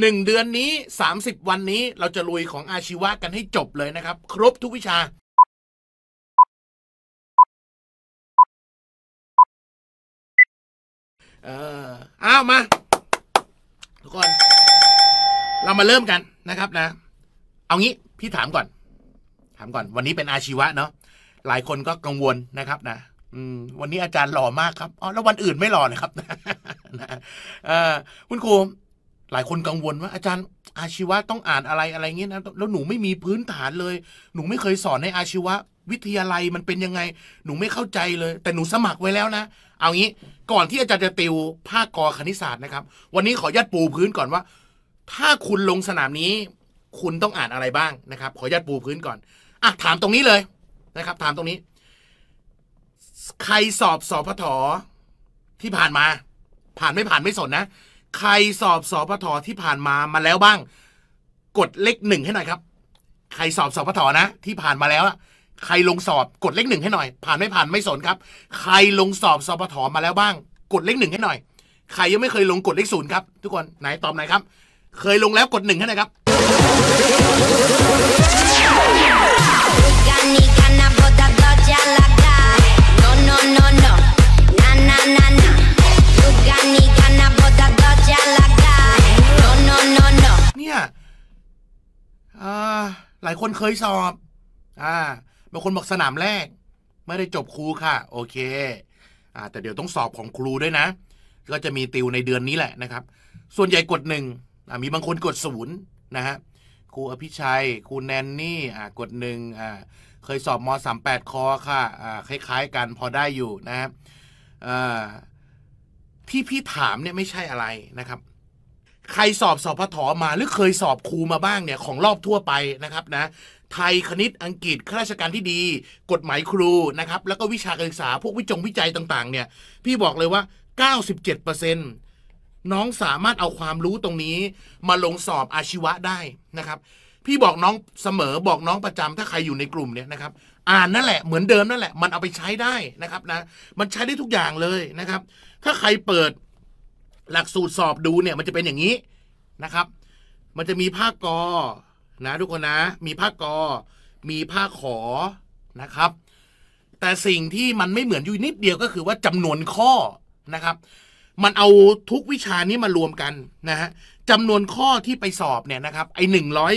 หนึ่งเดือนนี้30 วันนี้เราจะลุยของอาชีวะกันให้จบเลยนะครับ ครบทุกวิชาเอออ้าวมา ทุกคน เรามาเริ่มกันนะครับ นะ เอางี้พี่ถามก่อน ถามก่อนวันนี้เป็นอาชีวะเนาะหลายคนก็กังวลนะครับ นะวันนี้อาจารย์หล่อมากครับอ๋อแล้ววันอื่นไม่หล่อเลยครับคุณครูหลายคนกังวลว่าอาจารย์อาชีวะต้องอ่านอะไรอะไรเงี้ยนะแล้วหนูไม่มีพื้นฐานเลย หนูไม่เคยสอนในอาชีวะวิทยาลัยมันเป็นยังไง หนูไม่เข้าใจเลย แต่หนูสมัครไว้แล้วนะเอางี้ ก่อนที่อาจารย์จะติวภาคกอคณิตศาสตร์นะครับวันนี้ขอญาตปูพื้นก่อนว่า ถ้าคุณลงสนามนี้ คุณต้องอ่านอะไรบ้างนะครับขอญาตปูพื้นก่อนอ่ะถามตรงนี้เลยนะครับ ถามตรงนี้ ใครสอบสอบพทที่ผ่านมา ผ่านไม่ผ่านไม่สนนะใครสอบสอบทที่ผ่านมามาแล้วบ้าง กดเลขหนึ่งให้หน่อยครับ ใครสอบสอบทนะ ที่ผ่านมาแล้วใครลงสอบกดเลขหนึ่งให้หน่อย ผ่านไม่ผ่านไม่สนครับ ใครลงสอบสอบทมาแล้วบ้าง กดเลขหนึ่งให้หน่อย ใครยังไม่เคยลงกดเลขศูนย์ครับ ทุกคนไหนตอบไหนครับ เคยลงแล้วกดหนึ่งให้หน่อยครับหลายคนเคยสอบ อ่าบางคนบอกสนามแรก ไม่ได้จบครูค่ะโอเค อ่าแต่เดี๋ยวต้องสอบของครูด้วยนะ ก็จะมีติวในเดือนนี้แหละนะครับ ส่วนใหญ่กดหนึ่ง มีบางคนกดศูนย์นะฮะ ครูอภิชัย ครูแนนนี่อ่ากดหนึ่งอ่าเคยสอบมสามแปดคอค่ะ อ่าคล้ายๆกันพอได้อยู่นะครับที่พี่ถามเนี่ยไม่ใช่อะไรนะครับใครสอบสอบพทมาหรือเคยสอบครูมาบ้างเนี่ยของรอบทั่วไปนะครับนะไทยคณิตอังกฤษข้าราชการที่ดี กฎหมายครูนะครับแล้วก็วิชาการศึกษา พวก วิจง วิจัยต่างๆเนี่ยพี่บอกเลยว่า97%น้องสามารถเอาความรู้ตรงนี้มาลงสอบอาชีวะได้นะครับ พี่บอกน้องเสมอบอกน้องประจำถ้าใครอยู่ในกลุ่มเนี่ยนะครับอ่านนั่นแหละเหมือนเดิมนั่นแหละ มันเอาไปใช้ได้นะครับนะมันใช้ได้ทุกอย่างเลยนะครับ ถ้าใครเปิดหลักสูตรสอบดูเนี่ยมันจะเป็นอย่างนี้นะครับ มันจะมีภาคกอนะทุกคนนะ มีภาคกอ มีภาคขอนะครับ แต่สิ่งที่มันไม่เหมือนอยู่นิดเดียวก็คือว่าจำนวนข้อนะครับ มันเอาทุกวิชานี้มารวมกันนะฮะจำนวนข้อที่ไปสอบเนี่ยนะครับ ไอหนึ่งร้อย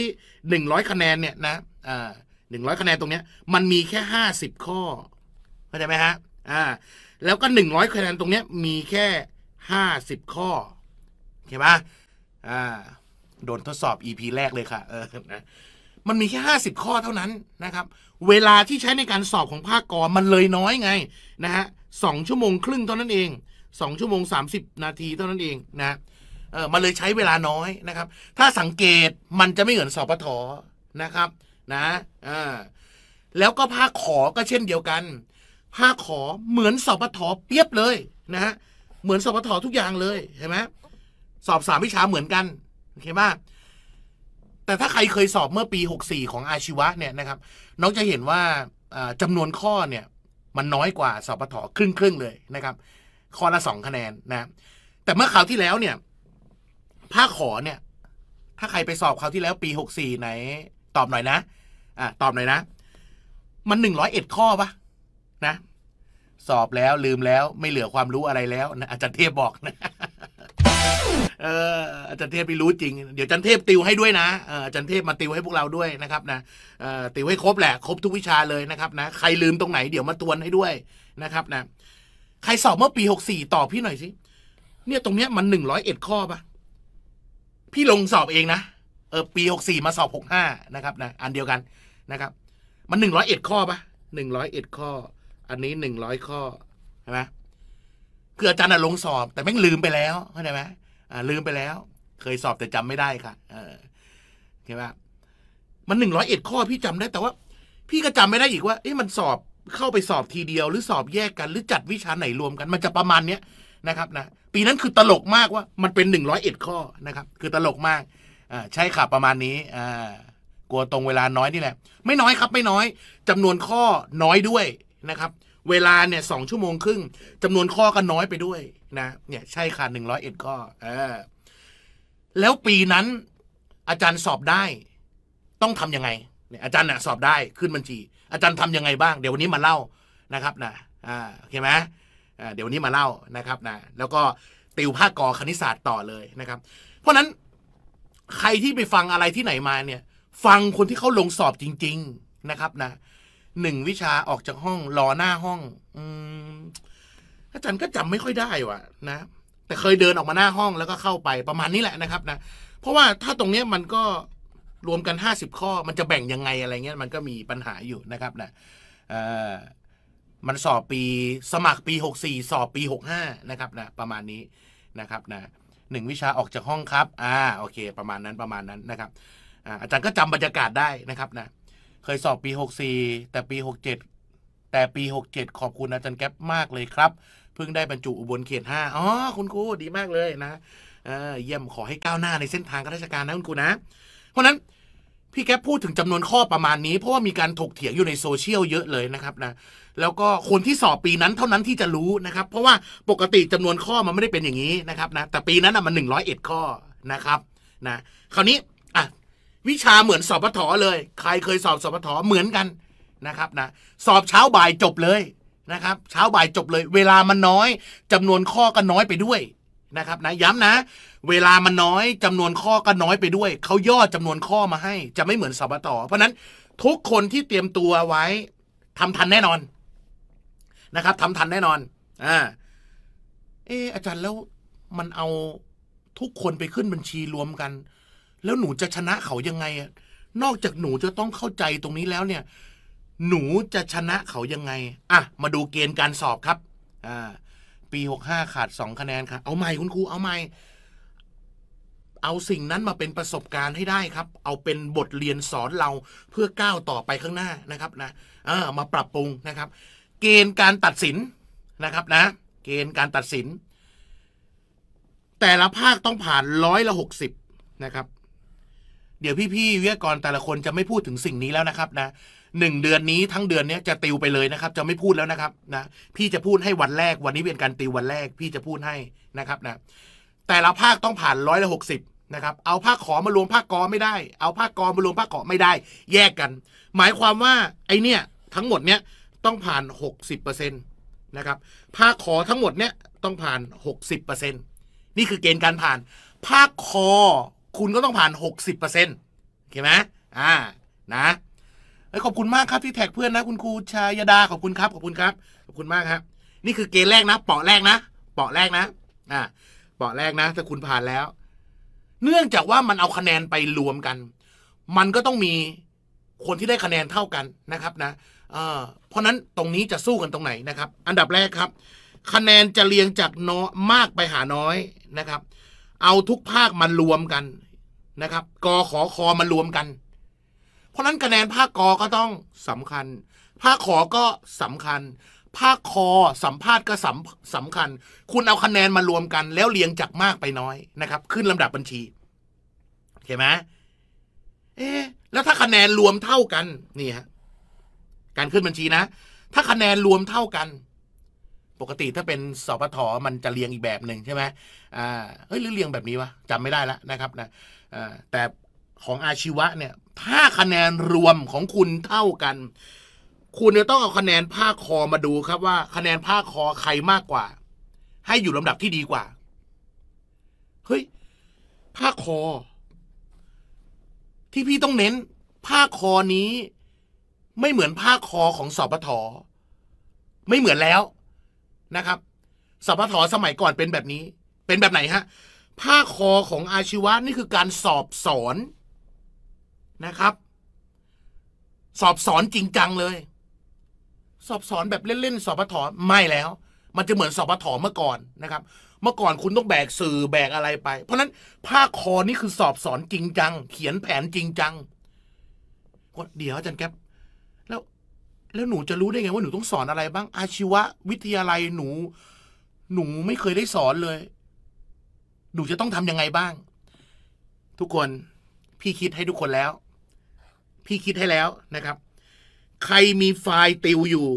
หนึ่งร้อยคะแนนเนี่ยนะอ่าหนึ่งร้อยคะแนนตรงเนี้ยมันมีแค่ห้าสิบข้อ เข้าใจไหมฮะอ่าแล้วก็หนึ่งร้อยคะแนนตรงเนี้ยมีแค่ห้าสิบข้อเข้าไหมอ่าโดนทดสอบ EP แรกเลยค่ะ เออนะมันมีแค่ห้าสิบข้อเท่านั้นนะครับ เวลาที่ใช้ในการสอบของภาคกอมันเลยน้อยไงนะฮะสองชั่วโมงครึ่งเท่านั้นเอง สองชั่วโมงสามสิบนาทีเท่านั้นเองนะ เออมันเลยใช้เวลาน้อยนะครับ ถ้าสังเกตมันจะไม่เหมือนสอบปทนะครับนะอ่าแล้วก็ภาคขอก็เช่นเดียวกัน ภาคขอเหมือนสอบปทเปียบเลยนะฮะเหมือนสอปททุกอย่างเลยเห็นไหมสอบสามวิชาเหมือนกัน โอเคไหมแต่ถ้าใครเคยสอบเมื่อปีหกสี่ของอาชีวะเนี่ยนะครับน้องจะเห็นว่าจำนวนข้อเนี่ย มันน้อยกว่าสปทครึ่งครึ่งเลยนะครับ ข้อละสองคะแนนนะ แต่เมื่อคราวที่แล้วเนี่ยภาคขอเนี่ย ถ้าใครไปสอบคราวที่แล้วปีหกสี่ไหนตอบหน่อยนะ อ่าตอบหน่อยนะ มันหนึ่งร้อยเอ็ดข้อปะนะสอบแล้วลืมแล้วไม่เหลือความรู้อะไรแล้วนะอาจารย์เทพบอกนะเอออาจารย์เทพไปรู้จริง เดี๋ยวอาจารย์เทพติวให้ด้วยนะอาจารย์เทพมาติวให้พวกเราด้วยนะครับ นะติวให้ครบแหละ ครบทุกวิชาเลยนะครับนะใครลืมตรงไหนเดี๋ยวมาตวนให้ด้วยนะครับ นะใครสอบเมื่อปีหกสี่ตอบพี่หน่อยสิเนี่ยตรงเนี้ยมันหนึ่งร้อยเอ็ดข้อปะพี่ลงสอบเองนะเออปีหกสี่มาสอบหกห้านะครับนะอันเดียวกันนะครับ มันหนึ่งร้อยเอ็ดข้อปะหนึ่งร้อยเอ็ดข้ออันนี้หนึ่งร้อยข้อ ใช่ไหมคืออาจารย์อะลงสอบ แต่แม่งลืมไปแล้วเข้าใจไหมลืมไปแล้ว เคยสอบแต่จำไม่ได้ค่ะเออเข้าใจไหมันหนึ่งร้อยเอ็ดข้อพี่จำได้ แต่ว่า พี่ก็จำไม่ได้อีกว่าเอ๊ะมันสอบเข้าไปสอบทีเดียว หรือสอบแยกกัน หรือจัดวิชาไหนรวมกัน มันจะประมาณเนี้ยนะครับนะปีนั้นคือตลกมากว่า มันเป็นหนึ่งร้อยเอ็ดข้อนะครับ คือตลกมากอ่าใช่ค่ะประมาณนี้อ่ากลัวตรงเวลาน้อยนี่แหละ ไม่น้อยครับ ไม่น้อย จำนวนข้อน้อยด้วยนะครับเวลาเนี่ยสองชั่วโมงครึ่งจำนวนข้อก็น้อยไปด้วยนะเนี่ยใช่ค่ะหนึ่งร้อยเอ็ดข้อเออแล้วปีนั้น อาจารย์สอบได้ ต้องทำยังไงเนี่ยอาจารย์น่ะสอบได้ขึ้นบัญชี อาจารย์ทำยังไงบ้าง เดี๋ยววันนี้มาเล่านะครับนะอ่าโอเคไหมอ่าเดี๋ยววันนี้มาเล่านะครับนะแล้วก็ติวภาคกอคณิตศาสตร์ต่อเลยนะครับ เพราะนั้นใครที่ไปฟังอะไรที่ไหนมาเนี่ย ฟังคนที่เขาลงสอบจริง ๆนะครับนะหนึ่งวิชาออกจากห้องรอหน้าห้อง อืมอาจารย์ก็จำไม่ค่อยได้ว่ะนะ แต่เคยเดินออกมาหน้าห้องแล้วก็เข้าไปประมาณนี้แหละนะครับนะ เพราะว่าถ้าตรงเนี้ยมันก็รวมกันห้าสิบข้อมันจะแบ่งยังไงอะไรเงี้ย มันก็มีปัญหาอยู่นะครับนะอ่มันสอบปีสมัครปีหกสี่สอบปีหหก้านะครับนะประมาณนี้นะครับนะหนึ่งวิชาออกจากห้องครับ อ่าโอเค ประมาณนั้นประมาณนั้นนะครับอาจารย์ก็จำบรรยากาศได้นะครับนะเคยสอบปี 64 แต่ปี 67 แต่ปี 67 ขอบคุณอาจารย์แก๊ปมากเลยครับเพิ่งได้บรรจุอุบลเขต5อ๋อคุณครูดีมากเลยนะเเยี่ยมขอให้ก้าวหน้าในเส้นทางการาชการนะคุณครูนะ เพราะนั้นพี่แก๊ปพูดถึง จำนวนข้อประมาณนี้ เพราะว่ามีการถกเถียงอยู่ในโซเชียลเยอะเลยนะครับนะ แล้วก็คนที่สอบปีนั้นเท่านั้นที่จะรู้นะครับ เพราะว่าปกติจำนวนข้อมันไม่ได้เป็นอย่างนี้นะครับนะแต่ปีนั้นมันหนึ่งร้อยเอ็ดข้อนะครับนะคราวนี้วิชาเหมือนสอบปทเลย ใครเคยสอบสอบปทเหมือนกันนะครับนะสอบเช้าบ่ายจบเลยนะครับ เช้าบ่ายจบเลย เวลามันน้อย จำนวนข้อก็น้อยไปด้วยนะครับ นะ ย้ำนะ เวลามันน้อย จำนวนข้อก็น้อยไปด้วยเขาย่อจำนวนข้อมาให้ จะไม่เหมือนสอบปทเพราะนั้นทุกคนที่เตรียมตัวไว้ทำทันแน่นอน นะครับ ทำทันแน่นอนอ่าเอออาจารย์แล้วมันเอาทุกคนไปขึ้นบัญชีรวมกันแล้วหนูจะชนะเขายังไงนอกจากหนูจะต้องเข้าใจตรงนี้แล้วเนี่ย หนูจะชนะเขายังไง อ่ะ มาดูเกณฑ์การสอบครับอ่าปีหกห้าขาดสองคะแนนครับ เอาใหม่คุณครูเอาใหม่ เอาสิ่งนั้นมาเป็นประสบการณ์ให้ได้ครับ เอาเป็นบทเรียนสอนเราเพื่อก้าวต่อไปข้างหน้านะครับนะเออมาปรับปรุงนะครับ เกณฑ์การตัดสินนะครับนะ เกณฑ์การตัดสิน แต่ละภาคต้องผ่านร้อยละหกสิบนะครับเดี๋ยวพี่ๆวิทยากรแต่ละคนจะไม่พูดถึงสิ่งนี้แล้วนะครับนะหนึ่งเดือนนี้ทั้งเดือนนี้จะติวไปเลยนะครับจะไม่พูดแล้วนะครับนะพี่จะพูดให้วันแรก วันนี้เป็นการติววันแรก พี่จะพูดให้นะครับนะแต่ละภาคต้องผ่านร้อยละหกสิบนะครับเอาภาคขอมารวมภาคกอไม่ได้ เอาภาคกอมารวมภาคขอไม่ได้ แยกกัน หมายความว่าไอเนี่ยทั้งหมดเนี้ยต้องผ่านหกสิบเเปอร์ซ็นตนะครับภาคขอทั้งหมดเนี้ยต้องผ่านหกสิบเเปอร์60%นี่คือเกณฑ์การผ่านภาคคอคุณก็ต้องผ่าน 60%โอเคไหมอ่า นะขอบคุณมากครับที่แท็กเพื่อนนะ คุณครูชายดาขอบคุณครับขอบคุณครับ ขอบคุณมากครับ นี่คือเกณฑ์แรกนะ เปาะแรกนะ เปาะแรกนะ อ่า เปาะแรกนะ ถ้าคุณผ่านแล้ว เนื่องจากว่ามันเอาคะแนนไปรวมกัน มันก็ต้องมีคนที่ได้คะแนนเท่ากันนะครับ นะเพราะนั้นตรงนี้จะสู้กันตรงไหนนะครับ อันดับแรกครับ คะแนนจะเรียงจากน้อยมากไปหาน้อยนะครับเอาทุกภาคมันรวมกันนะครับกอขอคอมันรวมกัน เพราะนั้นคะแนนภาคกอก็ต้องสำคัญ ภาคขอก็สำคัญ ภาคคอสัมภาษณ์ก็สำสำคัญ คุณเอาคะแนนมารวมกัน แล้วเรียงจากมากไปน้อยนะครับ ขึ้นลำดับบัญชีเข้าไหมเอ๊แล้วถ้าคะแนนรวมเท่ากันนี่ฮะ การขึ้นบัญชีนะ ถ้าคะแนนรวมเท่ากันปกติถ้าเป็นสปทมันจะเรียงอีกแบบหนึ่งใช่ไหม อ่าเฮ้ยหรือเรียงแบบนี้วะจำไม่ได้ละนะครับนะอ่าแต่ของอาชีวะ เนี่ยถ้าคะแนนรวมของคุณเท่ากัน คุณจะต้องเอาคะแนนภาคคอมาดูครับว่า คะแนนภาคคอใครมากกว่า ให้อยู่ลำดับที่ดีกว่าเฮ้ยภาคคอ ที่พี่ต้องเน้นภาคคอนี้ ไม่เหมือนภาคคอของสอบปทไม่เหมือนแล้วนะครับสพทสมัยก่อนเป็นแบบนี้ เป็นแบบไหนฮะผ้าคอของอาชีวะนี่คือการสอบสอนนะครับ สอบสอนจริงจังเลย สอบสอนแบบเล่นๆสอบพทไม่แล้ว มันจะเหมือนสอบพทเมื่อก่อนนะครับ เมื่อก่อนคุณต้องแบกสื่อแบกอะไรไป เพราะนั้นผ้าคอนี่คือสอบสอนจริงจัง เขียนแผนจริงจังเดี๋ยวอาจารย์แก๊ปแล้วหนูจะรู้ได้ไงว่าหนูต้องสอนอะไรบ้าง อาชีวะวิทยาลัยหนู หนูไม่เคยได้สอนเลย หนูจะต้องทำยังไงบ้าง ทุกคนพี่คิดให้ทุกคนแล้ว พี่คิดให้แล้วนะครับ ใครมีไฟล์ติวอยู่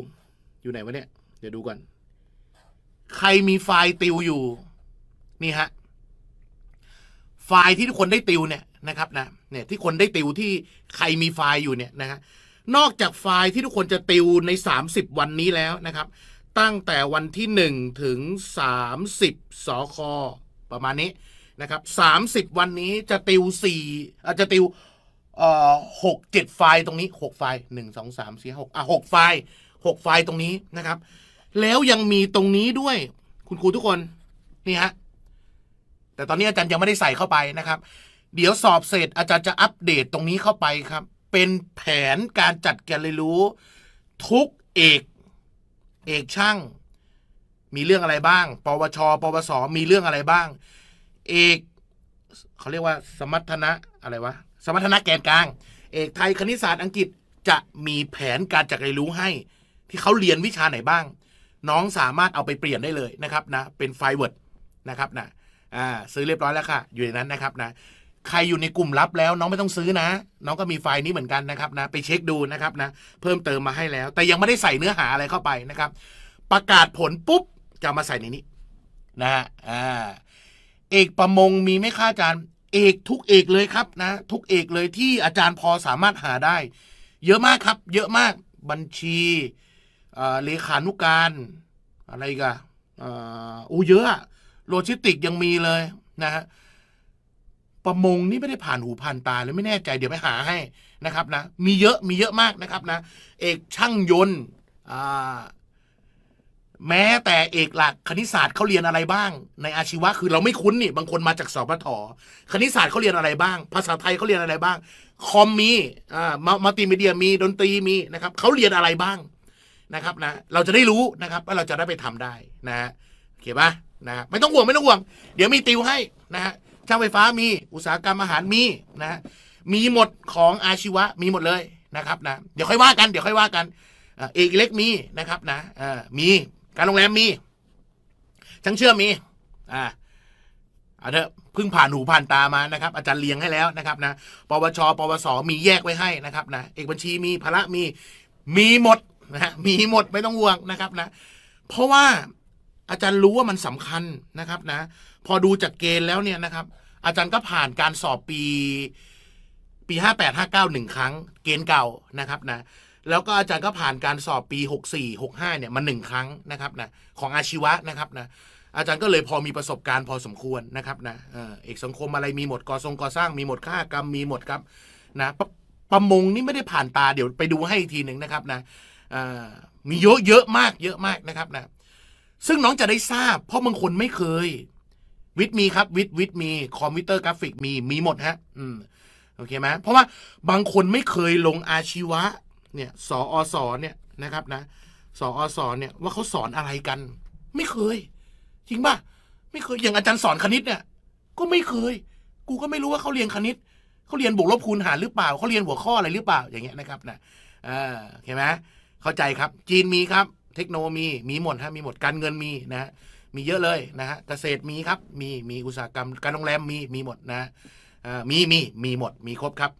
อยู่ไหนวะเนี่ยเดี๋ยวดูก่อน ใครมีไฟล์ติว อยู่ นี่ฮะไฟล์ที่ทุกคนได้ติวเนี่ยนะครับนะเนี่ย ที่คนได้ติวที่ใครมีไฟล์อยู่เนี่ยนะัะนอกจากไฟล์ที่ทุกคนจะติวใน 30 วันนี้แล้วนะครับ ตั้งแต่วันที่ 1 ถึง 30สอคอ ประมาณนี้นะครับ 30 วันนี้จะติว4อาจจะติวหกเจ็ดไฟล์ตรงนี้6ไฟล์หนึ่งสองสามสี่หกอ่ะหกไฟล์หกไฟล์ตรงนี้นะครับ แล้วยังมีตรงนี้ด้วย คุณครูทุกคนนี่ฮะแต่ตอนนี้อาจารย์ยังไม่ได้ใส่เข้าไปนะครับ เดี๋ยวสอบเสร็จอาจารย์จะอัปเดตตรงนี้เข้าไปครับเป็นแผนการจัดการเรียนรู้ ทุกเอกเอก ช่าง มีเรื่องอะไรบ้าง ปวช ปวสมีเรื่องอะไรบ้างเอกเขาเรียกว่าสมรรถนะอะไรวะสมรรถนะแกนกลาง เอก ไทยคณิตศาสตร์อังกฤษจะมีแผนการจัดเรียนรู้ให้ ที่เขาเรียนวิชาไหนบ้าง น้องสามารถเอาไปเปลี่ยนได้เลยนะครับนะ เป็น ไฟเวิร์ดนะครับนะอ่าซื้อเรียบร้อยแล้วค่ะ อยู่ในนั้นนะครับนะใครอยู่ในกลุ่มลับแล้วน้องไม่ต้องซื้อนะ น้องก็มีไฟล์นี้เหมือนกันนะครับนะไปเช็คดูนะครับนะเพิ่มเติมมาให้แล้ว แต่ยังไม่ได้ใส่เนื้อหาอะไรเข้าไปนะครับ ประกาศผลปุ๊บจะมาใส่ในนี้นะฮะเอกประมงมีไม่ค่าอาจารย์เอก ทุกเอกเลยครับนะ ทุกเอกเลยที่อาจารย์พอสามารถหาได้ เยอะมากครับ เยอะมากบัญชีเลขานุการอะไรกันอู้เยอะโลจิสติกยังมีเลยนะฮะประมงนี่ไม่ได้ผ่านหู ผ่านตาเลยไม่แน่ใจเดี๋ยวไปหาให้นะครับนะ มีเยอะมีเยอะมากนะครับนะ เอกช่างยนต์แม้แต่เอกหลักคณิตศาสตร์เขาเรียนอะไรบ้าง ในอาชีวะคือเราไม่คุ้นนี่ บางคนมาจากสอบทคณิตศาสตร์เขาเรียนอะไรบ้าง ภาษาไทยเขาเรียนอะไรบ้าง คอมมีอ่ามัลติมีเดียมีดนตรีมีนะครับเขาเรียนอะไรบ้างนะครับนะเราจะได้รู้นะครับว่าเราจะได้ไปทำได้นะฮะโอเคปะนะไม่ต้องห่วงไม่ต้องห่วงเดี๋ยวมีติวให้นะฮะช่างไฟฟ้ามีอุตสาหกรรมอาหารมีนะ มีหมดของอาชีวะมีหมดเลยนะครับ นะเดี๋ยวค่อยว่ากันเดี๋ยวค่อยว่ากัน เอกเล็กมีนะครับ นะมีการโรงแรมมี ช่างเชื่อมีอ่าอานเถอะเพิ่งผ่านหูผ่านตามานะครับ อาจารย์เลี้ยงให้แล้วนะครับ นะปวชปวสมีแยกไว้ให้นะครับ นะเอกบัญชีมีพละมี มีหมดนะมีหมดไม่ต้องห่วงนะครับ นะ เพราะว่าอาจารย์รู้ว่ามันสำคัญนะครับ นะพอดูจากเกณฑ์แล้วเนี่ยนะครับ อาจารย์ก็ผ่านการสอบปี ปีห้าแปดห้าเก้าหนึ่งครั้ง เกณฑ์เก่านะครับนะแล้วก็อาจารย์ก็ผ่านการสอบปีหหกสี่กห้าเนี่ยมาหนึ่งครั้งนะครับนะของอาชีวะนะครับนะอาจารย์ก็เลยพอมีประสบการณ์พอสมควรนะครับนะเอกสังคมอะไรมีหมดก่อทรงก่อสร้างมีหมดค่ากรรมมีหมดครับนะประมงนี่ไม่ได้ผ่านตาเดี๋ยวไปดูให้อีกทีหนึ่งนะครับนะมีเยอะเยอะมากเยอะมากนะครับนะซึ่งน้องจะได้ทราบ เพราะบางคนไม่เคยวิดมีครับวิดวิดมีคอมพิวเตอร์กราฟิก มีมีหมดฮะอืมโอเคไหมเพราะว่าบางคนไม่เคยลงอาชีวะเนี่ยสออสอเนี่ยนะครับนะสออสอเนี่ยว่าเขาสอนอะไรกัน ไม่เคยจริงป่ะไม่เคยอย่างอาจารย์สอนคณิตเนี่ย ก็ไม่เคย กูก็ไม่รู้ว่าเขาเรียนคณิตเขาเรียนบวกลบคูณหารหรือเปล่าเขาเรียนหัวข้ออะไรหรือเปล่าอย่างเงี้ยนะครับนะเออเห็นไหมเข้าใจครับจีนมีครับ เทคโนโลยีมีหมดฮะมีหมดการเงินมีนะฮะมีเยอะเลยนะฮะเกษตรมีครับ มี มีอุตสาหกรรม การโรงแรมมี มีหมดนะมีมีมีหมดมีครบครับ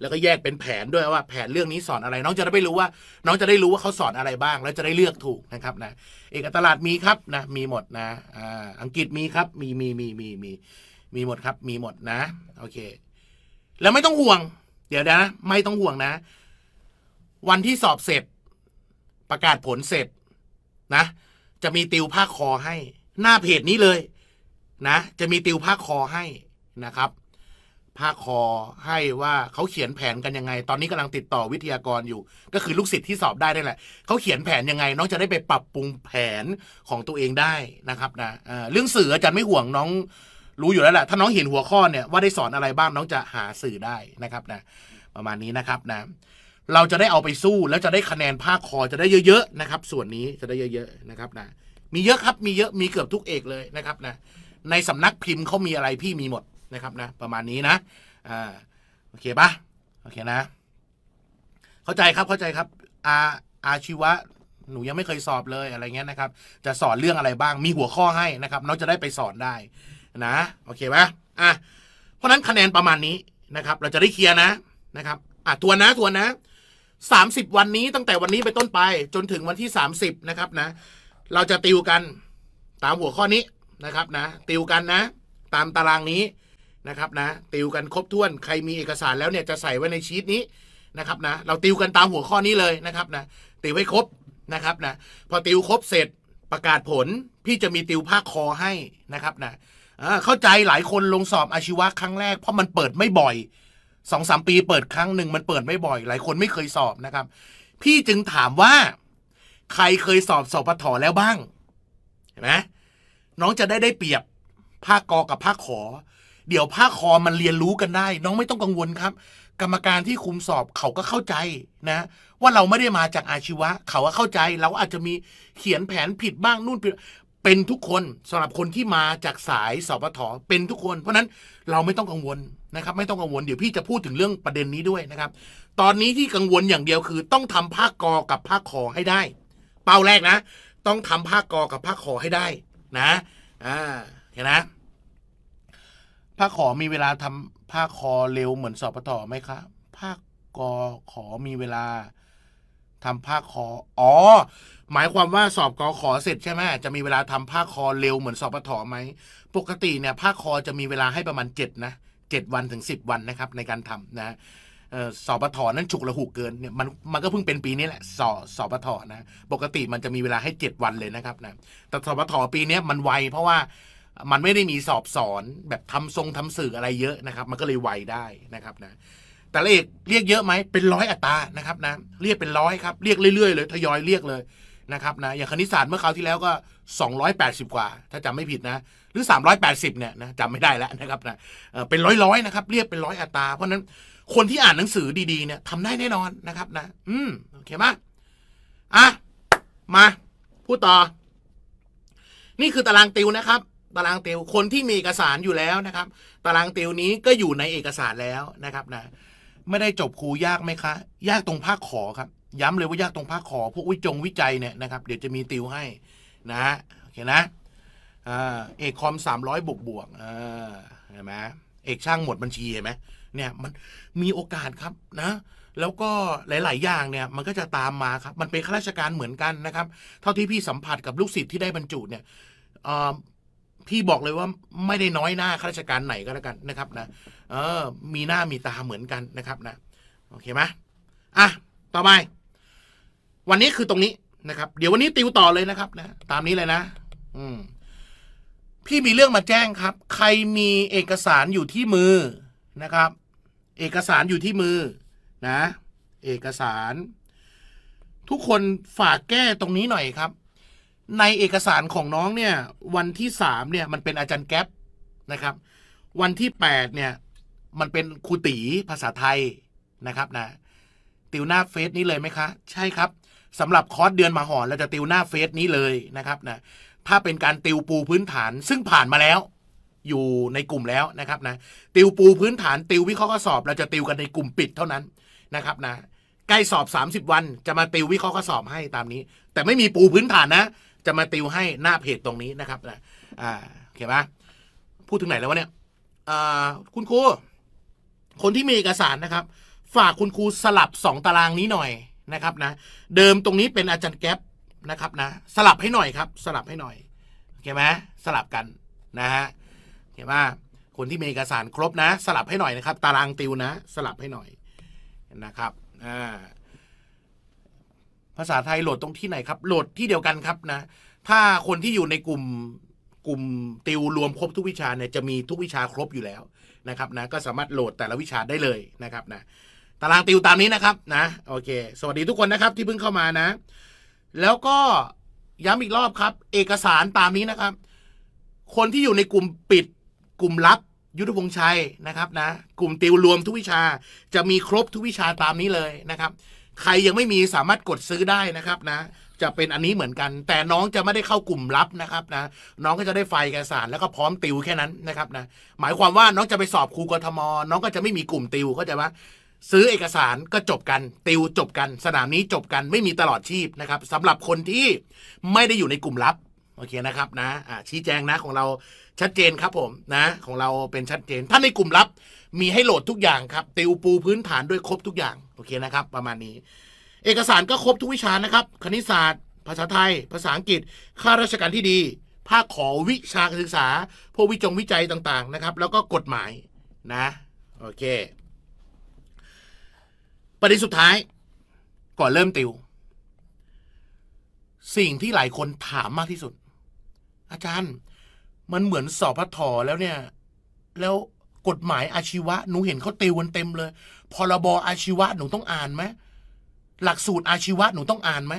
แล้วก็แยกเป็นแผนด้วยว่า แผนเรื่องนี้สอนอะไร น้องจะได้ไม่รู้ว่า น้องจะได้รู้ว่าเขาสอนอะไรบ้าง แล้วจะได้เลือกถูกนะครับ นะ เอกตลาดมีครับนะมีหมดนะอังกฤษมีครับ มีมีมีมีมีมีหมดครับ มีหมดนะ โอเค แล้วไม่ต้องห่วง เดี๋ยวนะ ไม่ต้องห่วงนะ วันที่สอบเสร็จประกาศผลเสร็จนะจะมีติวผ้าคอให้หน้าเพจนี้เลย นะ จะมีติวผ้าคอให้นะครับผ้าคอให้ว่าเขาเขียนแผนกันยังไง ตอนนี้กำลังติดต่อวิทยากรอยู่ ก็คือลูกศิษย์ที่สอบได้นี่แหละเขาเขียนแผนยังไงน้องจะได้ไปปรับปรุงแผนของตัวเองได้นะครับ นะเรื่องสื่ออาจารย์ไม่ห่วงน้องรู้อยู่แล้วแหละถ้าน้องเห็นหัวข้อเนี่ยว่าได้สอนอะไรบ้าง น้องจะหาสื่อได้นะครับนะประมาณนี้นะครับนะเราจะได้เอาไปสู้แล้วจะได้คะแนนภาคคอจะได้เยอะ ๆ นะครับ ส่วนนี้จะได้เยอะ ๆ นะครับนะมีเยอะครับมีเยอะมีเกือบทุกเอกเลยนะครับนะ ในสำนักพิมพ์เขามีอะไรพี่มีหมดนะครับนะ ประมาณนี้นะอ่าโอเคปะโอเคนะ เข้าใจครับเข้าใจครับอาอาชีวะหนูยังไม่เคยสอบเลยอะไรเงี้ยนะครับ จะสอนเรื่องอะไรบ้าง มีหัวข้อให้นะครับน้องจะได้ไปสอนได้นะโอเคปะอ่ะเพราะนั้นคะแนนประมาณนี้นะครับ เราจะได้เคลียร์นะนะครับอ่ะทวนนะทวนนะ30 วันนี้ตั้งแต่วันนี้ไปต้นไป จนถึงวันที่ 30นะครับนะเราจะติวกันตามหัวข้อนี้นะครับนะติวกันนะ ตามตารางนี้นะครับนะติวกันครบถ้วน ใครมีเอกสารแล้วเนี่ยจะใส่ไว้ในชีตนี้นะครับนะเราติวกันตามหัวข้อนี้เลยนะครับนะติวให้ครบนะครับนะพอติวครบเสร็จประกาศผล พี่จะมีติวภาคคอให้นะครับนะเข้าใจหลายคนลงสอบอาชีวะครั้งแรกเพราะมันเปิดไม่บ่อยสองสามปีเปิดครั้งหนึ่งมันเปิดไม่บ่อย หลายคนไม่เคยสอบนะครับ พี่จึงถามว่า ใครเคยสอบสอบปถแล้วบ้างเห็นไหมน้องจะได้ได้เปรียบภาคกอกับภาคขอเดี๋ยวภาคคอมันเรียนรู้กันได้ น้องไม่ต้องกังวลครับ กรรมการที่คุมสอบเขาก็เข้าใจนะ ว่าเราไม่ได้มาจากอาชีวะ เขาก็เข้าใจเราอาจจะมีเขียนแผนผิดบ้างนู่นผิดเป็นทุกคนสำหรับคนที่มาจากสายสปทเป็นทุกคน เพราะนั้นเราไม่ต้องกังวลนะครับ ไม่ต้องกังวลเดี๋ยวพี่จะพูดถึงเรื่องประเด็นนี้ด้วยนะครับ ตอนนี้ที่กังวลอย่างเดียวคือ ต้องทำภาคกอกับภาคขอให้ได้ เป้าแรกนะ ต้องทำภาคกอกับภาคขอให้ได้นะอ่าเห็นนะ ภาคขอมีเวลาทำภาคคอเร็วเหมือนสปทไหมครับ ภาคกอขอมีเวลาทำภาคคออ๋อ หมายความว่าสอบกอขอเสร็จใช่ไหมจะมีเวลาทำภาคคอเร็วเหมือนสอบปถไหม ปกติเนี่ยภาคคอจะมีเวลาให้ประมาณ 7 นะ 7 วันถึง 10 วันนะครับ ในการทำนะสอบปถนั้นฉุกระหุกเกินเนี่ยมันมันก็เพิ่งเป็นปีนี้แหละสอบสอบปถนะ ปกติมันจะมีเวลาให้ 7 วันเลยนะครับนะ แต่สอบปถปีนี้มันไวเพราะว่ามันไม่ได้มีสอบสอนแบบทำทรงทำสื่ออะไรเยอะนะครับ มันก็เลยไวได้นะครับนะแต่ละเอกเรียกเยอะไหมเป็นร้อยอัตรา นะครับนะเรียกเป็นร้อยครับเรียกเรื่อยๆเลยทยอยเรียกเลย นะครับนะอย่างคณิตศาสตร์เมื่อคราวที่แล้วก็ 280 กว่า ถ้าจำไม่ผิดนะ หรือ 380เนี่ยนะจำไม่ได้แล้วนะครับ นะเป็นร้อยๆนะครับเรียกเป็นร้อยอัตรา เพราะนั้นคนที่อ่านหนังสือดีๆเนี่ยทำได้แน่นอนนะครับ นะอืมโอเคมากอ่ะมาพูดต่อ นี่คือตารางติวนะครับ ตารางติวคนที่มีเอกสารอยู่แล้วนะครับ ตารางติวนี้ก็อยู่ในเอกสารแล้วนะครับ นะไม่ได้จบครูยากไหมคะ ยากตรงภาคขอครับ ย้ำเลยว่ายากตรงภาคขอ พวกวิจงวิจัยเนี่ยนะครับ เดี๋ยวจะมีติวให้นะโอเคนะเอก คอมสามร้อยบวกบวกเห็นไหมเอกช่างหมดบัญชีเห็นไหมเนี่ยมันมีโอกาสครับนะ แล้วก็หลายๆอย่างเนี่ยมันก็จะตามมาครับ มันเป็นข้าราชการเหมือนกันนะครับ เท่าที่พี่สัมผัสกับลูกศิษย์ที่ได้บรรจุเนี่ยพี่บอกเลยว่าไม่ได้น้อยหน้าข้าราชการไหนก็แล้วกันนะครับนะเออ มีหน้ามีตาเหมือนกันนะครับนะโอเคไหมอ่ะต่อไป วันนี้คือตรงนี้นะครับ เดี๋ยววันนี้ติวต่อเลยนะครับนะตามนี้เลยนะอืม พี่มีเรื่องมาแจ้งครับ ใครมีเอกสารอยู่ที่มือนะครับ เอกสารอยู่ที่มือนะ เอกสาร ทุกคนฝากแก้ตรงนี้หน่อยครับในเอกสารของน้องเนี่ยวันที่สามเนี่ยมันเป็นอาจารย์แก๊ปนะครับ วันที่แปดเนี่ยมันเป็นครูตีภาษาไทยนะครับนะติวหน้าเฟสนี้เลยไหมคะใช่ครับสำหรับคอร์สเดือนมาหอนเราจะติวหน้าเฟสนี้เลยนะครับนะถ้าเป็นการติวปูพื้นฐาน ซึ่งผ่านมาแล้ว อยู่ในกลุ่มแล้วนะครับนะติวปูพื้นฐาน ติววิเคราะห์ข้อสอบเราจะติวกันในกลุ่มปิดเท่านั้นนะครับนะใกล้สอบ 30 วันจะมาติววิเคราะห์ข้อสอบให้ตามนี้ แต่ไม่มีปูพื้นฐานนะจะมาติวให้หน้าเพจตรงนี้นะครับนะ อ่าโอเคปะพูดถึงไหนแล้ววะเนี่ยอ่าคุณครู คนที่มีเอกสารนะครับ ฝากคุณครูสลับ2ตารางนี้หน่อยนะครับนะ เดิมตรงนี้เป็นอาจารย์แก๊ปนะครับนะ สลับให้หน่อยครับ สลับให้หน่อยเ้าใจไหมสลับกันนะฮะโอเคป่ะคนที่มีเอกสารครบนะ สลับให้หน่อยนะครับ ตารางติวนะ สลับให้หน่อย นะครับอ่าภาษาไทยโหลดตรงที่ไหนครับ โหลดที่เดียวกันครับนะ ถ้าคนที่อยู่ในกลุ่มกลุ่มติวรวมครบทุกวิชาเนี่ยจะมีทุกวิชาครบอยู่แล้วนะครับนะก็สามารถโหลดแต่ละวิชาได้เลยนะครับนะตารางติวตามนี้นะครับ นะโอเค สวัสดีทุกคนนะครับ ที่เพิ่งเข้ามานะ แล้วก็ย้ำอีกรอบครับ เอกสารตามนี้นะครับ คนที่อยู่ในกลุ่มปิดกลุ่มลับยุทธพงษ์ชัยนะครับ นะ กลุ่มติวรวมทุกวิชา จะมีครบทุกวิชาตามนี้เลยนะครับใครยังไม่มีสามารถกดซื้อได้นะครับนะจะเป็นอันนี้เหมือนกัน แต่น้องจะไม่ได้เข้ากลุ่มลับนะครับนะน้องก็จะได้ไฟแเอกสาร แล้วก็พร้อมติวแค่นั้นนะครับนะหมายความว่าน้องจะไปสอบครูกทม น้องก็จะไม่มีกลุ่มติวเข้าใจว่า ซื้อเอกสารก็จบกัน ติวจบกันสนามนี้จบกัน ไม่มีตลอดชีพนะครับสำหรับคนที่ไม่ได้อยู่ในกลุ่มลับโอเคนะครับนะะชี้แจงนะของเราชัดเจนครับผมนะ ของเราเป็นชัดเจน ถ้าในกลุ่มลับมีให้โหลดทุกอย่างครับติวปูพื้นฐานด้วยครบทุกอย่างโอเคนะครับ ประมาณนี้เอกสารก็ครบทุกวิชานะครับ คณิตศาสตร์ ภาษาไทย ภาษาอังกฤษข้าราชการที่ดี ภาคขอวิชาการศึกษา พวกวิจงวิจัยต่าง ๆนะครับ แล้วก็กฎหมายนะโอเคประเด็นสุดท้าย ก่อนเริ่มติว สิ่งที่หลายคนถามมากที่สุด อาจารย์มันเหมือนสอบพัดถอแล้วเนี่ยแล้วกฎหมายอาชีวะ หนูเห็นเขาติวกันเต็มเลยพรบอาชีวะหนูต้องอ่านไหมหลักสูตรอาชีวะหนูต้องอ่านไหม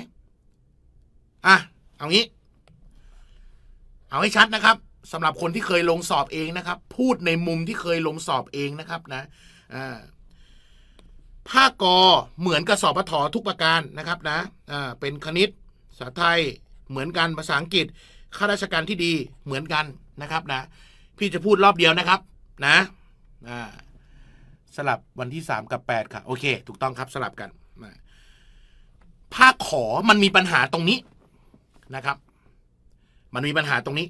อ่ะ เอางี้ เอาให้ชัดนะครับสำหรับคนที่เคยลงสอบเองนะครับ พูดในมุมที่เคยลงสอบเองนะครับนะภาคกอเหมือนกับสอบปททุกประการนะครับนะเป็นคณิต ภาษาไทย เหมือนกัน ภาษาอังกฤษ ข้าราชการที่ดี เหมือนกันนะครับนะ พี่จะพูดรอบเดียวนะครับนะสลับวันที่สามกับแปดค่ะ โอเค ถูกต้องครับสลับกันภาค ขอมันมีปัญหาตรงนี้นะครับ มันมีปัญหาตรงนี้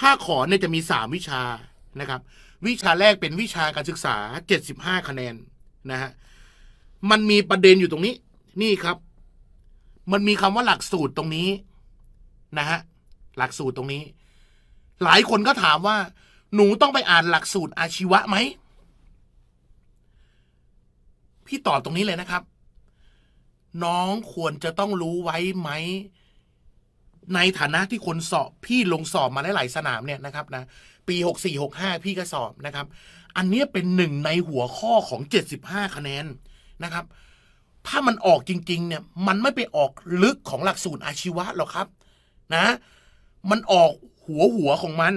ภาค ขอเนี่ยจะมีสามวิชานะครับ วิชาแรกเป็นวิชาการศึกษาเจ็ดสิบห้าคะแนน นะฮะมันมี ประเด็นอยู่ตรงนี้ นี่ครับ มันมีคำว่าหลักสูตรตรงนี้ นะฮะหลักสูตรตรงนี้ หลายคนก็ถามว่าหนูต้องไปอ่านหลักสูตรอาชีวะไหม พี่ตอบตรงนี้เลยนะครับ น้องควรจะต้องรู้ไว้ไหม ในฐานะที่คนสอบพี่ลงสอบมาหลายสนามเนี่ยนะครับนะ ปีหกสี่หกห้าพี่ก็สอบนะครับ อันนี้เป็นหนึ่งในหัวข้อของเจ็ดสิบห้าคะแนนนะครับ ถ้ามันออกจริง ๆ เนี่ย มันไม่ไปออกลึกของหลักสูตรอาชีวะหรอกครับนะ มันออกหัวหัวของมัน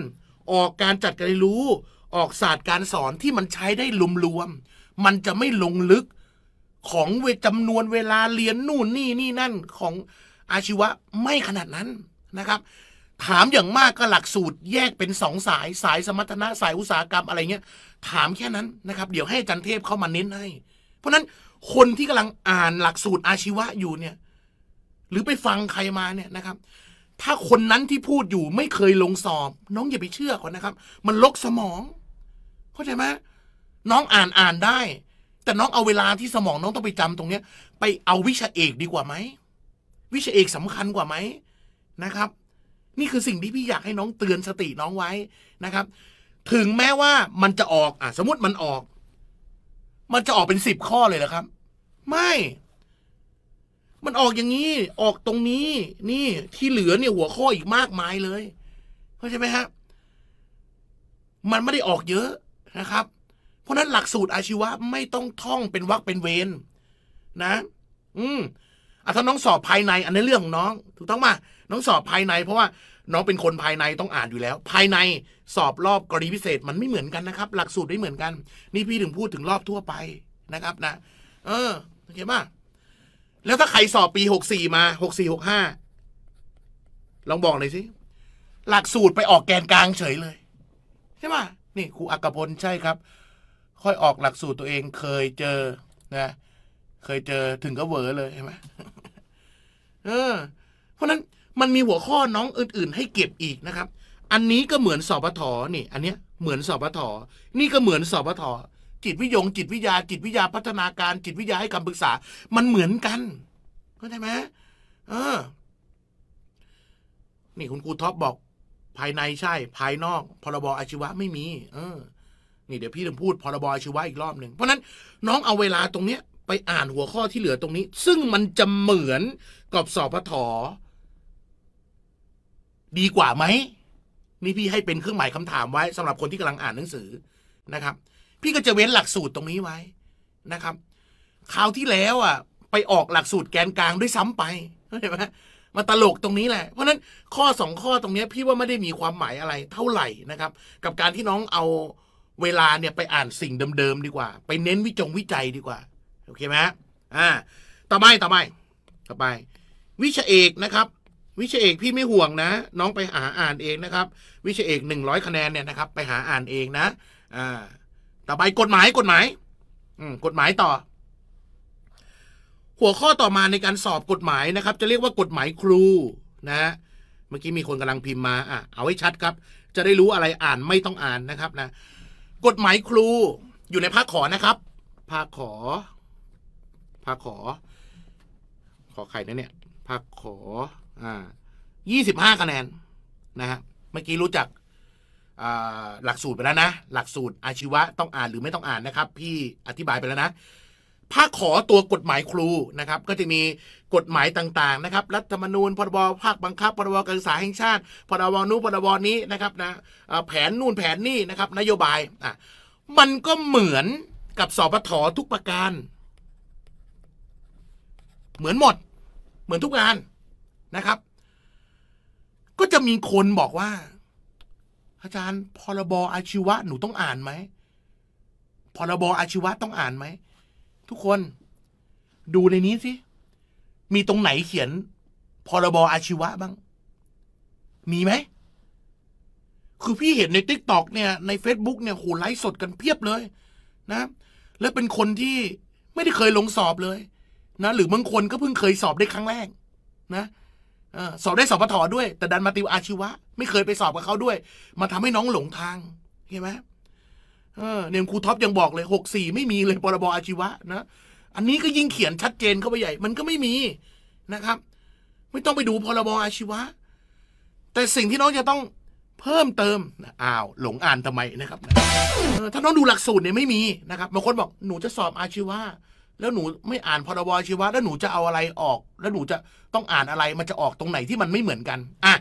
ออกการจัดการเรียนรู้ออกศาสตร์การสอนที่มันใช้ได้รวม มันจะไม่ลงลึก ของเวจำนวนเวลาเรียนนู่นนี่นี่นั่น ของอาชีวะไม่ขนาดนั้นนะครับ ถามอย่างมากก็หลักสูตรแยกเป็นสองสาย สายสมรรถนะสายอุตสาหกรรมอะไรเงี้ยถามแค่นั้นนะครับ เดี๋ยวให้จันเทพเข้ามาเน้นให้ เพราะนั้นคนที่กำลังอ่านหลักสูตรอาชีวะอยู่เนี่ยหรือไปฟังใครมาเนี่ยนะครับถ้าคนนั้นที่พูดอยู่ไม่เคยลงสอบ น้องอย่าไปเชื่อก่อนนะครับ มันลกสมองเข้าใจไหมน้องอ่านอ่านได้ แต่น้องเอาเวลาที่สมองน้องต้องไปจำตรงเนี้ย ไปเอาวิชาเอกดีกว่าไหม วิชาเอกสำคัญกว่าไหมนะครับ นี่คือสิ่งที่พี่อยากให้น้องเตือนสติน้องไว้นะครับ ถึงแม้ว่ามันจะออกอ่ะสมมติมันออก มันจะออกเป็นสิบข้อเลยเหรอครับ ไม่มันออกอย่างนี้ออกตรงนี้ นี่ที่เหลือเนี่ยหัวข้ออีกมากมายเลยเข้าใจไหมฮะมันไม่ได้ออกเยอะนะครับ เพราะนั้นหลักสูตรอาชีวะไม่ต้องท่องเป็นวักเป็นเวนนะ อืมอ่ะถ้าน้องสอบภายในอันนี้เรื่องของน้อง ถูกต้องมาน้องสอบภายใน เพราะว่า น้องเป็นคนภายในต้องอ่านอยู่แล้ว ภายในสอบรอบกรณีพิเศษ มันไม่เหมือนกันนะครับ หลักสูตรไม่เหมือนกันนี่พี่ถึงพูดถึงรอบทั่วไปนะครับ นะเออโอเคป่ะแล้วถ้าใครสอบปีหกสี่มาหกสี่หกห้าลองบอกเลยสิ หลักสูตรไปออกแกนกลางเฉยเลยใช่ไหมนี่ครูอักพลใช่ครับ ค่อยออกหลักสูตรตัวเองเคยเจอนะเคยเจอถึงก็เวอเลยใช่ไหมเออ เพราะนั้นมันมีหัวข้อน้องอื่นๆให้เก็บอีกนะครับ อันนี้ก็เหมือนสอบปทนี่อันเนี้ยเหมือนสอบปทนี่ก็เหมือนสอบปทจิตวิยงจิตวิทยาจิตวิทยาพัฒนาการจิตวิทยาให้คำปรึกษา มันเหมือนกันเข้าใจไหมเออ นี่คุณครูท็อปบอก ภายในใช่ ภายนอกพรบอาชีวะ ไม่มี เออ นี่เดี๋ยวพี่จะพูด พรบอาชีวะอีกรอบหนึ่งเพราะนั้นน้องเอาเวลาตรงเนี้ยไปอ่านหัวข้อที่เหลือตรงนี้ ซึ่งมันจะเหมือนกับสอบพอดีกว่าไหมนี่พี่ให้เป็นเครื่องหมายคำถามไว้สำหรับคนที่กำลังอ่านหนังสือนะครับพี่ก็จะเว้นหลักสูตรตรงนี้ไว้นะครับคราวที่แล้วอ่ะไปออกหลักสูตรแกนกลางด้วยซ้ำไปเห็นไหมมาตลกตรงนี้แหละเพราะนั้นข้อสองข้อตรงนี้พี่ว่าไม่ได้มีความหมายอะไร เท่าไหร่นะครับ กับการที่น้องเอาเวลาเนี่ยไปอ่านสิ่งเดิมๆดีกว่า ไปเน้นวิจงวิจัยดีกว่าโอเคไหมอ่าต่อไปต่อไปต่อไป วิชาเอกนะครับ วิชาเอกพี่ไม่ห่วงนะ น้องไปหาอ่านเองนะครับ วิชาเอกหนึ่งร้อยคะแนนเนี่ยนะครับ ไปหาอ่านเองนะอ่าต่อไปกฎหมายกฎหมาย อืมกฎหมายต่อ หัวข้อต่อมาในการสอบกฎหมายนะครับ จะเรียกว่ากฎหมายครูนะเมื่อกี้มีคนกำลังพิมพ์มาอ่ะเอาให้ชัดครับ จะได้รู้อะไรอ่านไม่ต้องอ่านนะครับนะกฎหมายครู อยู่ในภาคขอนะครับภาคขอภาคขอขอไข่นะเนี่ยภาคขออ่า ยี่สิบห้าคะแนน นะฮะเมื่อกี้รู้จักหลักสูตรไปแล้วนะหลักสูตรอาชีวะต้องอ่านหรือไม่ต้องอ่านนะครับ พี่อธิบายไปแล้วนะภาคขอตัวกฎหมายครูนะครับ ก็จะมีกฎหมายต่างๆนะครับรัฐธรรมนูญพรบภาคบังคับพรบการศึกษาแห่งชาติพรบนู้นพรบนี้นะครับนะแผนนู่นแผนนี่นะครับ นโยบายอ่ะมันก็เหมือนกับสปถทุกประการ เหมือนหมดเหมือนทุกงานนะครับ ก็จะมีคนบอกว่าอาจารย์พรบอาชีวะหนูต้องอ่านไหมพรบอาชีวะต้องอ่านไหม ทุกคนดูในนี้สิ มีตรงไหนเขียนพรบอาชีวะบ้าง มีไหม คือพี่เห็นในติ๊กต็อกเนี่ย ใน Facebook เนี่ยโหไลฟ์สดกันเพียบเลย นะ และเป็นคนที่ไม่ได้เคยลงสอบเลย นะ หรือ บางคนก็เพิ่งเคยสอบได้ครั้งแรกนะสอบได้สอบปถด้วย แต่ดันมาติวอาชีวะ ไม่เคยไปสอบกับเขาด้วย มาทำให้น้องหลงทางเห็นไหมเนี่ยครูท็อปยังบอกเลยหกสี่ไม่มีเลยพรบอาชีวะนะ อันนี้ก็ยิ่งเขียนชัดเจนเข้าไปใหญ่มันก็ไม่มีนะครับ ไม่ต้องไปดูพรบอาชีวะ แต่สิ่งที่น้องจะต้องเพิ่มเติมอ้าวหลงอ่านทำไมนะครับถ้าน้องดูหลักสูตรเนี่ยไม่มีนะครับบางคนบอกหนูจะสอบอาชีวะแล้วหนูไม่อ่านพรบชีวะ แล้วหนูจะเอาอะไรออก แล้วหนูจะต้องอ่านอะไรมันจะออกตรงไหนที่มันไม่เหมือนกันอ่ะ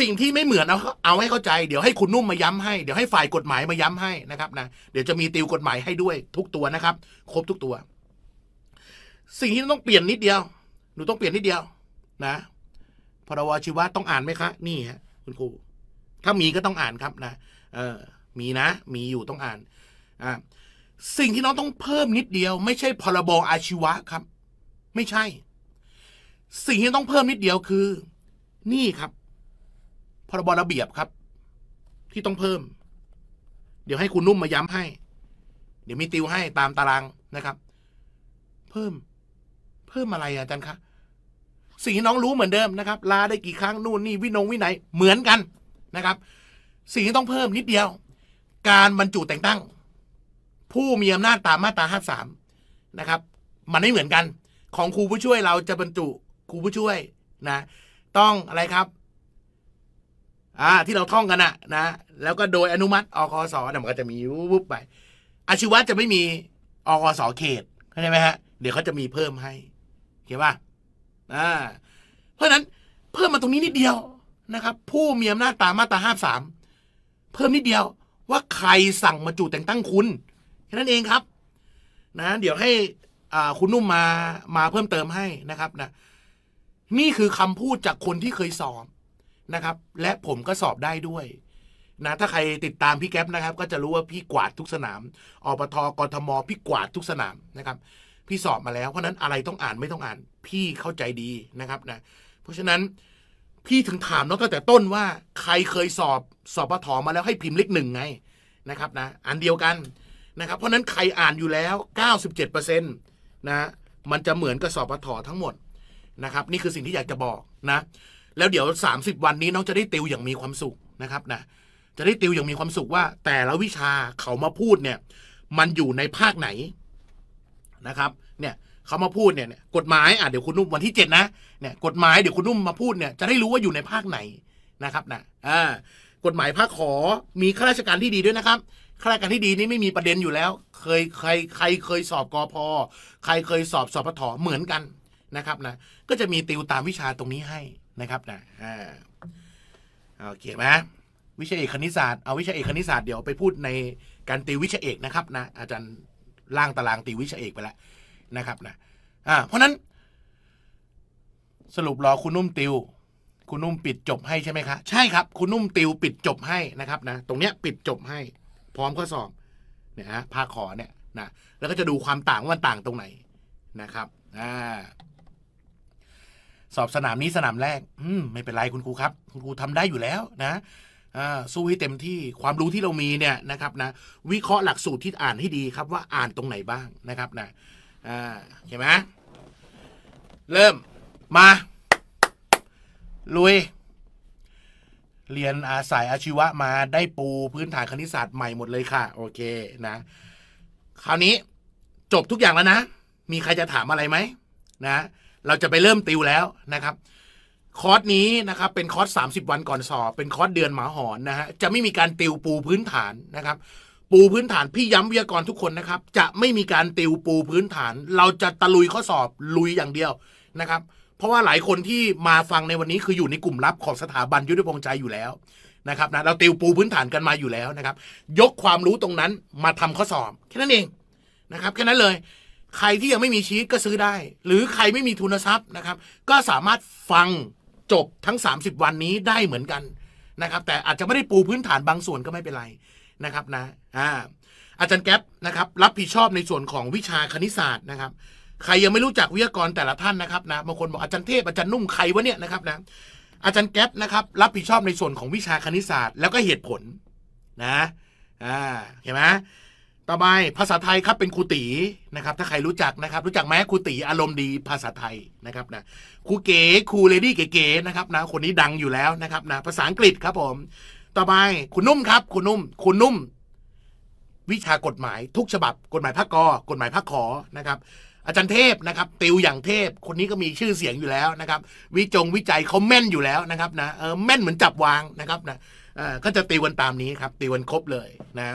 สิ่งที่ไม่เหมือนเอาเอาให้เข้าใจเดี๋ยวให้คุณนุ่มมาย้ำให้เดี๋ยวให้ฝ่ายกฎหมายมาย้ำให้นะครับ นะเดี๋ยวจะมีติวกฎหมายให้ด้วยทุกตัวนะครับ ครบทุกตัว สิ่งที่ต้องเปลี่ยนนิดเดียวหนูต้องเปลี่ยนนิดเดียว นะ พรบชีวะต้องอ่านไหมคะ นี่ฮะ คุณครูถ้ามีก็ต้องอ่านครับนะเออ มีนะ มีอยู่ต้องอ่านอ่าสิ่งที่น้องต้องเพิ่มนิดเดียวไม่ใช่พรบอาชีวะครับ ไม่ใช่ สิ่งที่ต้องเพิ่มนิดเดียวคือ นี่ครับพรบระเบียบครับ ที่ต้องเพิ่ม เดี๋ยวให้คุณนุ่มมาย้ำให้ เดี๋ยวมีติวให้ตามตารางนะครับ เพิ่มเพิ่มอะไรอาจารย์คะสิ่งที่น้องรู้เหมือนเดิมนะครับลาได้กี่ครั้งนู่นนี่วินงวินไหน เหมือนกันนะครับ สิ่งที่ต้องเพิ่มนิดเดียว การบรรจุแต่งตั้งผู้มีอำนาจตามมาตรา53นะครับ มันไม่เหมือนกัน ของครูผู้ช่วยเราจะบรรจุครูผู้ช่วยนะ ต้องอะไรครับอ่าที่เราท่องกันอะนะ แล้วก็โดยอนุมัติอคสเนี่ยมันก็จะมีวุบไปอาชีวะจะไม่มีอคสเขตเข้าใจไหมฮะเดี๋ยวเขาจะมีเพิ่มให้เข้าป่ะอ่าเพราะนั้น เพิ่มมาตรงนี้นิดเดียวนะครับ ผู้มีอำนาจตามมาตรา53เพิ่มนิดเดียวว่าใครสั่งมาจุแต่งตั้งคุณแค่นั้นเองครับนะเดี๋ยวให้อ่าคุณนุ่มมามาเพิ่มเติมให้นะครับนะนี่คือคำพูดจากคนที่เคยสอบนะครับ และผมก็สอบได้ด้วย นะ ถ้าใครติดตามพี่แก๊ปนะครับ ก็จะรู้ว่าพี่กวาดทุกสนามอปทกทมพี่กวาดทุกสนามนะครับ พี่สอบมาแล้วเพราะนั้นอะไรต้องอ่านไม่ต้องอ่าน พี่เข้าใจดีนะครับนะเพราะฉะนั้นพี่ถึงถามน้องตั้งแต่ต้นว่าใครเคยสอบสอบปทมาแล้วให้พิมพ์เลขหนึ่งไงนะครับ นะ อันเดียวกันนะครับเพราะนั้นใครอ่านอยู่แล้ว 97%นะ มันจะเหมือนกับสอบปททั้งหมดนะครับ นี่คือสิ่งที่อยากจะบอกนะ แล้วเดี๋ยว 30 วันนี้น้องจะได้ติวอย่างมีความสุขนะครับนะจะได้ติวอย่างมีความสุขว่าแต่ละววิชาเขามาพูดเนี่ย มันอยู่ในภาคไหนนะครับ เนี่ยเขามาพูดเนี่ย กฎหมายอ่ะเดี๋ยวคุณนุ่มวันที่7นะเนี่ยกฎหมายเดี๋ยวคุณนุ่มมาพูดเนี่ยจะได้รู้ว่าอยู่ในภาคไหนนะครับนะอ่ากฎหมายภาคขอมีข้าราชการที่ดีด้วยนะครับข้าราชการที่ดีนี่ไม่มีประเด็นอยู่แล้ว เคยใครใครเคยสอบกอพอใครเคยสอบสอบพทเหมือนกันนะครับนะ ก็จะมีติวตามวิชาตรงนี้ให้นะครับนะ อ่าขียนไหมวิชาเอกคณิตศาสตร์ เอาวิชาเอกคณิตศาสตร์เดี๋ยวไปพูดในการติววิชาเอกนะครับนะอาจารย์ล่างตารางติววิชาเอกไปแล้วนะครับนะ อ่า เพราะนั้น สรุปรอคุณนุ่มติว คุณนุ่มปิดจบให้ใช่ไหมคะ ใช่ครับ คุณนุ่มติวปิดจบให้นะครับนะ ตรงเนี้ยปิดจบให้พร้อมข้อสอบเนี่ยฮะภาคขอเนี่ยนะแล้วก็จะดูความต่างว่ามันต่างตรงไหนนะครับอ่าสอบสนามนี้สนามแรกอืมไม่เป็นไรคุณครูครับ คุณครูทำได้อยู่แล้ว นะสู้ให้เต็มที่ความรู้ที่เรามีเนี่ยนะครับ นะ วิเคราะห์หลักสูตรที่อ่านให้ดีครับ ว่าอ่านตรงไหนบ้างนะครับนะใช่ไหมเริ่มมา ลุยเรียนอาศัยอาชีวะมาได้ปูพื้นฐานคณิตศาสตร์ใหม่หมดเลยค่ะโอเคนะ คราวนี้จบทุกอย่างแล้วนะ มีใครจะถามอะไรไหมนะ เราจะไปเริ่มติวแล้วนะครับ คอร์สนี้นะครับ เป็นคอร์ส30 วันก่อนสอบเป็นคอร์สเดือนหมาหอนนะฮะจะไม่มีการติวปูพื้นฐานนะครับ ปูพื้นฐานพี่ย้ำวิทยากรทุกคนนะครับ จะไม่มีการติวปูพื้นฐาน เราจะตะลุยข้อสอบลุยอย่างเดียวนะครับเพราะว่าหลายคนที่มาฟังในวันนี้คืออยู่ในกลุ่มลับของสถาบันยุทธพงษ์ใจอยู่แล้วนะครับนะเราติวปูพื้นฐานกันมาอยู่แล้วนะครับ ยกความรู้ตรงนั้นมาทำข้อสอบแค่นั้นเองนะครับแค่นั้นเลย ใครที่ยังไม่มีชีตก็ซื้อได้ หรือใครไม่มีทุนทรัพย์นะครับ ก็สามารถฟังจบทั้ง 30 วันนี้ได้เหมือนกันนะครับ แต่อาจจะไม่ได้ปูพื้นฐานบางส่วนก็ไม่เป็นไรนะครับนะอ่าอาจารย์แก๊ปนะครับ รับผิดชอบในส่วนของวิชาคณิตศาสตร์นะครับใครยังไม่รู้จักวิทยากรแต่ละท่านนะครับนะบางคนบอกอาจารย์เทพอาจารย์นุ่มใครวะเนี่ยนะครับนะอาจารย์แก๊ปนะครับ รับผิดชอบในส่วนของวิชาคณิตศาสตร์แล้วก็เหตุผลนะอ่าเห็นไหมต่อไปภาษาไทยครับเป็นครูตีนะครับ ถ้าใครรู้จักนะครับ รู้จักไหมครูตีอารมณ์ดีภาษาไทยนะครับนะครูเก๋ครูเลดี้เก๋ๆนะครับ นะ คนนี้ดังอยู่แล้วนะครับนะภาษาอังกฤษครับผม ต่อไปคุณนุ่มครับคุณนุ่มคุณนุ่ม วิชากฎหมาย ทุกฉบับกฎหมายพักกกฎหมายพักขอนะครับอาจารย์เทพนะครับ ติวอย่างเทพ คนนี้ก็มีชื่อเสียงอยู่แล้วนะครับ วิจงวิจัยเขาแม่นอยู่แล้วนะครับ นะเออแม่นเหมือนจับวางนะครับนะเออก็จะติวกันตามนี้ครับ ติวกันครบเลยนะ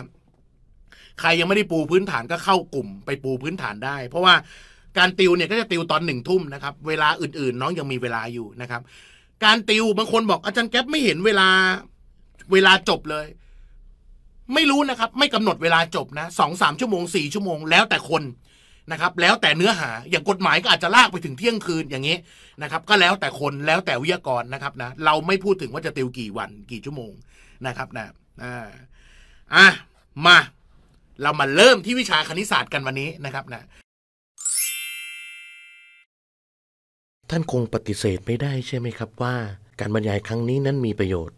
ใครยังไม่ได้ปูพื้นฐานก็เข้ากลุ่มไปปูพื้นฐานได้ เพราะว่า การติวเนี่ยก็จะติวตอนหนึ่งทุ่มนะครับ เวลาอื่นๆ น้องยังมีเวลาอยู่นะครับ การติวบางคนบอกอาจารย์แก๊ปไม่เห็นเวลา เวลาจบเลย ไม่รู้นะครับ ไม่กำหนดเวลาจบนะสองสามชั่วโมงสี่ชั่วโมง แล้วแต่คนนะครับแล้วแต่เนื้อหาอย่างกฎหมายก็อาจจะลากไปถึงเที่ยงคืนอย่างนี้นะครับ ก็แล้วแต่คนแล้วแต่วิทยากรนะครับนะเราไม่พูดถึงว่าจะติวกี่วันกี่ชั่วโมงนะครับนะอ่าอ่ะมา เรามาเริ่มที่วิชาคณิตศาสตร์กันวันนี้นะครับนะท่านคงปฏิเสธไม่ได้ใช่ไหมครับว่า การบรรยายครั้งนี้นั้นมีประโยชน์